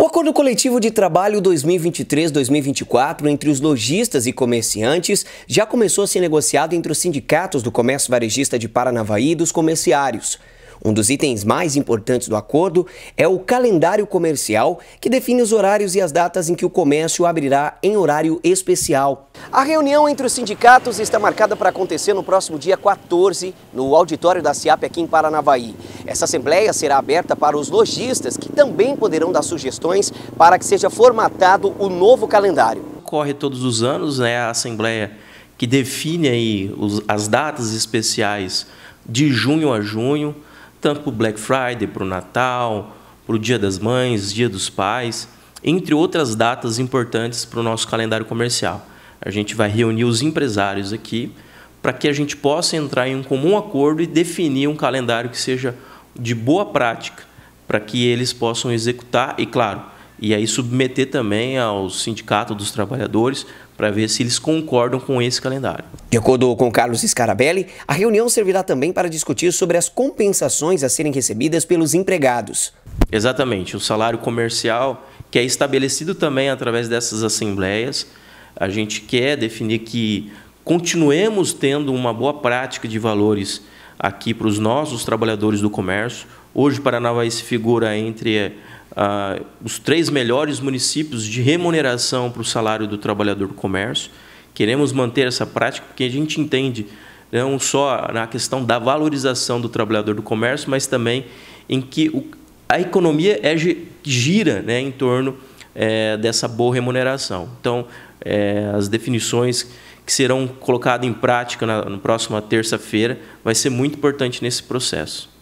O acordo coletivo de trabalho 2023-2024 entre os lojistas e comerciantes já começou a ser negociado entre os sindicatos do comércio varejista de Paranavaí e dos comerciários. Um dos itens mais importantes do acordo é o calendário comercial, que define os horários e as datas em que o comércio abrirá em horário especial. A reunião entre os sindicatos está marcada para acontecer no próximo dia 14, no auditório da CIAP aqui em Paranavaí. Essa assembleia será aberta para os lojistas, que também poderão dar sugestões para que seja formatado o novo calendário. Ocorre todos os anos né, a assembleia que define aí os, as datas especiais de junho a junho, tanto para o Black Friday, para o Natal, para o Dia das Mães, Dia dos Pais, entre outras datas importantes para o nosso calendário comercial. A gente vai reunir os empresários aqui para que a gente possa entrar em um comum acordo e definir um calendário que seja de boa prática para que eles possam executar e, claro, e aí submeter também ao sindicato dos trabalhadores para ver se eles concordam com esse calendário. De acordo com Carlos Scarabelli, a reunião servirá também para discutir sobre as compensações a serem recebidas pelos empregados. Exatamente, o salário comercial que é estabelecido também através dessas assembleias. A gente quer definir que continuemos tendo uma boa prática de valores aqui para os nossos trabalhadores do comércio. Hoje, Paranavaí se figura entre eh, os três melhores municípios de remuneração para o salário do trabalhador do comércio. Queremos manter essa prática porque a gente entende não só na questão da valorização do trabalhador do comércio, mas também em que o, a economia é, gira né, em torno é, dessa boa remuneração. Então, é, as definições que serão colocados em prática na, na próxima terça-feira, vai ser muito importante nesse processo.